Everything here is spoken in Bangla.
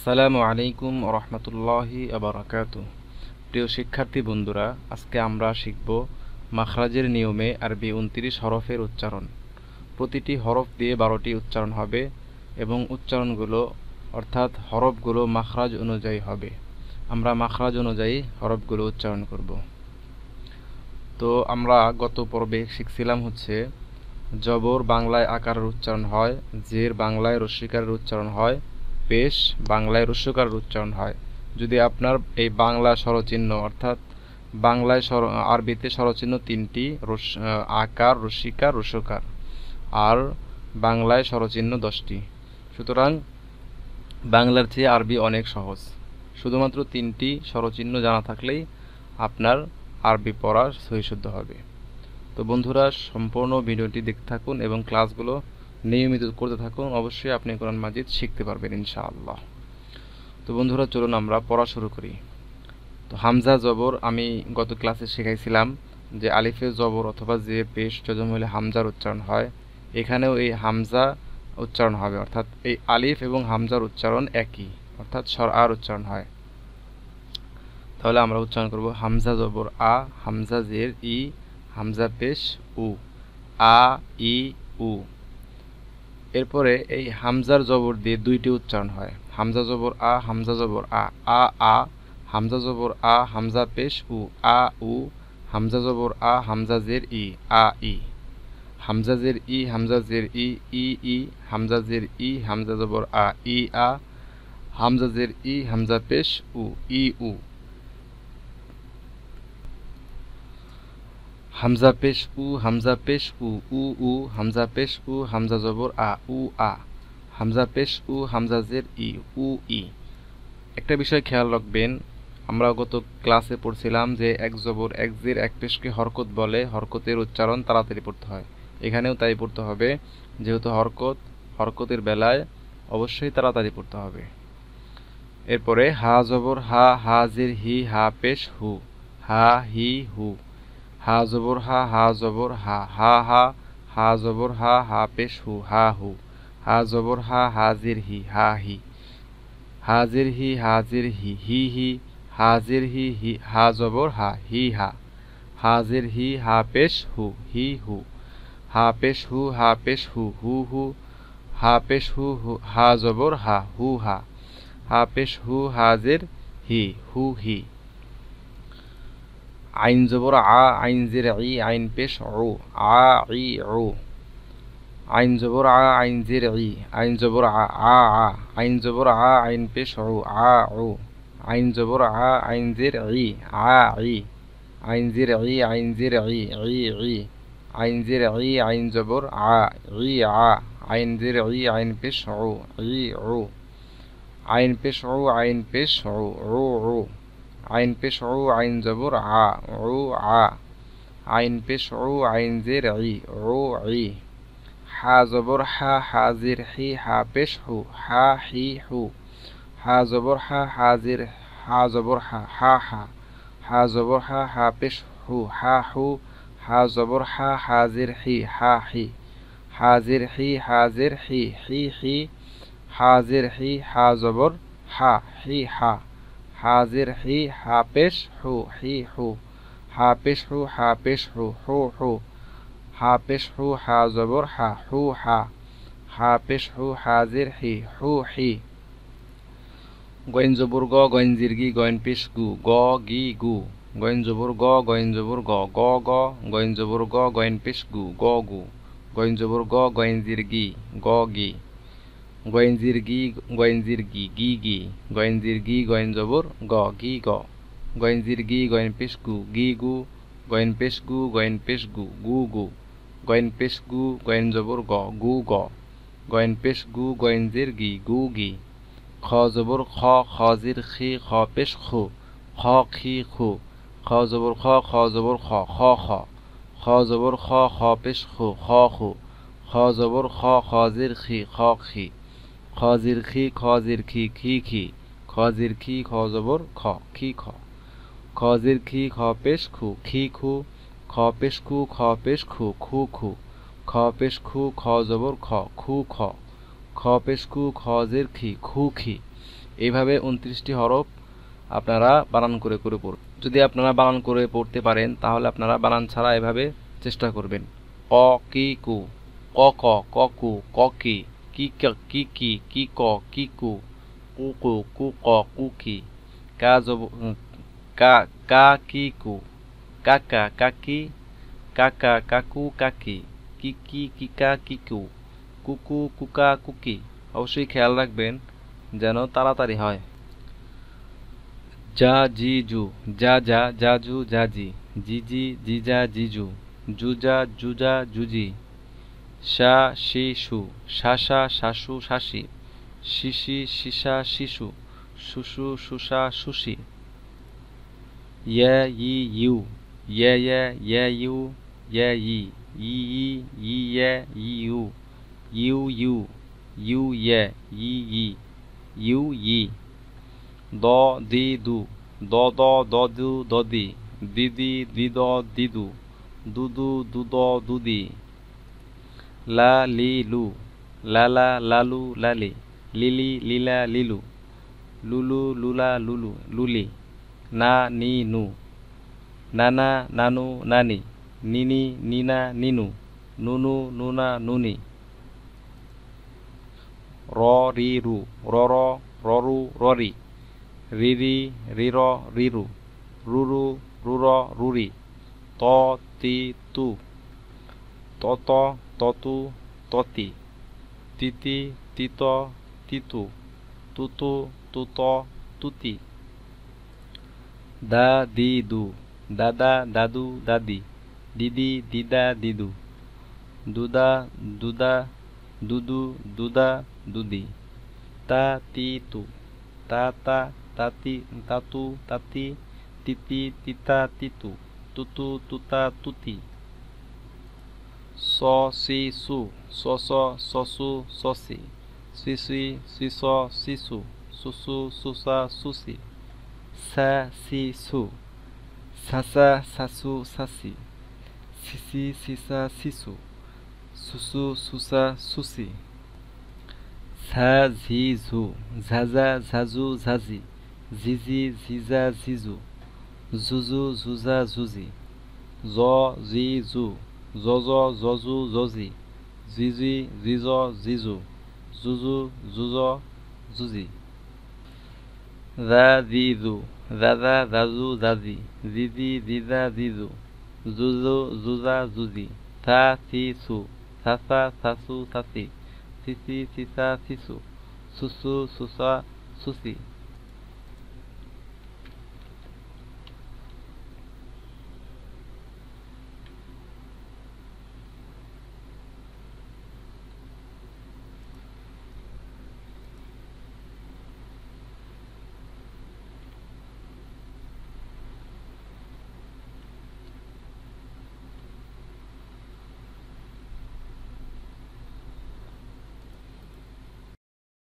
আসসালামু আলাইকুম রহমতুল্লাহি আবরাকাত প্রিয় শিক্ষার্থী বন্ধুরা আজকে আমরা শিখব মাখরাজের নিয়মে আরবি উনত্রিশ হরফের উচ্চারণ প্রতিটি হরফ দিয়ে বারোটি উচ্চারণ হবে এবং উচ্চারণগুলো অর্থাৎ হরফগুলো মাখরাজ অনুযায়ী হবে আমরা মাখরাজ অনুযায়ী হরফগুলো উচ্চারণ করব তো আমরা গত পর্বে শিখছিলাম হচ্ছে জবর বাংলায় আকারের উচ্চারণ হয় জের বাংলায় রশ্মিকারের উচ্চারণ হয় পেশ বাংলায় রস্যকার উচ্চারণ হয় যদি আপনার এই বাংলা স্বরচিহ্ন অর্থাৎ বাংলায় স্বর আরবিতে স্বরচিহ্ন তিনটি রস আকার রসিকার রুসকার আর বাংলায় স্বরচিহ্ন দশটি সুতরাং বাংলার চেয়ে আরবি অনেক সহজ শুধুমাত্র তিনটি স্বরচিহ্ন জানা থাকলেই আপনার আরবি পড়া সহিশুদ্ধ হবে তো বন্ধুরা সম্পূর্ণ ভিডিওটি দেখতে থাকুন এবং ক্লাসগুলো নিয়মিত করতে থাকুন অবশ্যই আপনি কোরআন মাজিদ শিখতে পারবেন ইনশাআল্লাহ তো বন্ধুরা চলুন আমরা পড়া শুরু করি তো হামজা জবর আমি গত ক্লাসে শেখাইছিলাম যে আলিফে জবর অথবা যে পেশ যজম হলে হামজার উচ্চারণ হয় এখানেও এই হামজা উচ্চারণ হবে অর্থাৎ এই আলিফ এবং হামজার উচ্চারণ একই অর্থাৎ সর আর উচ্চারণ হয় তাহলে আমরা উচ্চারণ করব হামজা জবর আ হামজা জের ই হামজা পেশ উ আ ই উ এরপরে এই হামজার জবর দিয়ে দুইটি উচ্চারণ হয় হামজা জবর আ হামজা জবর আ আ আ হামজা জবর আ হামজা পেশ উ আ উ হামজা জবর আ হামজা জের ই আ ই হামজা জের ই হামজা জের ই ই ই হামজা জের ই হামজা জবর আ ই আ হামজা জের ই হামজা পেশ উ ই উ হামজা পেশ উ হামজা পেশ উ উ উ হামজা পেশ উ হামজা জবর আ উ আ হামজা পেশ উ হামজা জের ই উ ই একটা বিষয় খেয়াল রাখবেন আমরা গত ক্লাসে পড়ছিলাম যে এক জবর এক জের এক পেশকে হরকত বলে হরকতের উচ্চারণ তাড়াতাড়ি পড়তে হয় এখানেও তাই পড়তে হবে যেহেতু হরকত হরকতের বেলায় অবশ্যই তাড়াতাড়ি পড়তে হবে এরপরে হা জবর হা হা জের হি হা পেশ হু হা হি হু হা জবর হা হা জবর হা হা হা হা জবর হা হা পেশ হু হা হু হা জবর হা হাজির হি হা হি হাজির হি হাজির হি হি হি হাজির হি হি হা জবর হা হি হা হাজির হি হা পেশ হু হি হু হা পেশ হু হা পেশ হু হু হু হা পেশ হু হু হা জবর হা হু হা হা পেশ হু হাজির হি হু হি عين زبر ع عين زرعي عين بش عو ع عي عو عين زبر ع عين زرعي عين زبر ع ع عين زبر ع عين بش عو ع عو عين زبر ع عين زرعي ع عي عين زرعي عين زرعي عي عي عين زرعي عين زبر ع عي ع عين زرعي عين بش عو عي عو عين بش عو عين بش عو عو عو عين بشعو عين زبرعة عو عوعة عين بشعو عين زرعي عو عوعي حا زبرحة حا زرحي حا بشحو حا حيحو حا زبرحة حا زرح حا زبرحة حاحا حا زبرحة حا بشحو حاحو حا زبرحة حا زرحي حاحي حا زرحي حا زرحي حيحي حا زرحي حا زبر حا حيحا حاضر حي حابش حو حي حو حابش حو حابش حو حو حو حابش حو حاضر ح حو ح حابش حو حاضر حي حو حي গইন জবুর গ গইন জিরগি গইন পিস গু গ গি গু গইন জবুর গ গইন জবুর গ গ গ গইন জবুর গ গইন পিস গু গ গু গইন জবুর গ গইন জিরগি গ গি گوئضیرگی گوئنزیرگی گی گی گوئنزیرگی گوئنزبر گی گوئرگی گوئنپیش گی گو گوئنپیش گو گوئنپیش گو گو گوئنپیش گو گوئنزبر گو گوئنپیش گوئنزیر گی گو گی خبر خا خاضیر خا پش خ خی خبر خا خوبر خبر خا خش خ خو خ زبر خا خاضیر خا خی খির খি খির খি খি খি খির খি খ জবর খ খি খ খির খি খ পেশ খু খি খু খ পেশ খু খ পেশ খু খু খু খ পেশ খু খ জবর খ খু খ খ পেশ খু খজের খি খু খি এইভাবে উনত্রিশটি হরফ আপনারা বানান করে করে পড়বেন যদি আপনারা বানান করে পড়তে পারেন তাহলে আপনারা বানান ছাড়া এভাবে চেষ্টা করবেন ক কি কু ক ক ক কু ক কি কি কি কি কি কু কু কু ক কু কা জব কা কি কু কাকা কাকি কাকা কাকু কাকি কি কিকা কিকু কুকু কুকা কুকি অবশ্যই খেয়াল রাখবেন যেন তাড়াতাড়ি হয় যা জি জু যা যা যা জু যা জি জি জি জি যা জিজু জুজা জুজা জুজি সা শিশু সু শাসা শাসু শাসি শিশি শিশা শিশু শুশু শুষা শুশি ইয়ে ই ইউ ইয়ে ইউ ই ই ই ই ই ইউ ইউ ইউ ইউ ইয়ে ই ই ইউ ই দ দি দু দ দ দ দু দি দিদি দিদ দিদু দুদু দুদ দুদি লা লি লু লালা লালু লালি লিলি লীলা লিলু লুলু লুলা লুলু লুলি না নি নু নানা নানু নানি নিনি নিনা নিনু নুনু নুনা নুনি র রি রু রর ররু ররি রিরি রির রিরু রুরু রুর রুরি ত তি তু Toto, Totu, Toti. Titi, Tito, Titu. Tutu, Tuto, Tuti. Da, di, du. Dada, dadu, dadi. Didi, dida, didu. Duda, duda, dudu, duda, dudi. Ta, ti, tu. Ta, ta, tati, tatu, tati. Titi, tita, titu. Tutu, tuta, tuti. স সি সু স স সসু সসি সি সি সি স সিসু সুসু সুসা সুসি সা সি সু সাসা সাসু সাসি সিসি সিসা সিসু সুসু সুসা সুসি ঝা ঝি ঝু ঝাঝা ঝাঝু ঝাঝি ঝিঝি ঝিঝা ঝিঝু জুজু জুজা জুজি জ জি জু জজ জজু জজি জিজি জিজ জিজু জুজু জুজ জুজি জা জিজু জাজা জাজু জাজি জিজি জিজা জিজু জুজু জুজা জুজি সা সি সু সাসা সাসু সাসি সিসি সিসা সিসু সুসু সুসা সুসি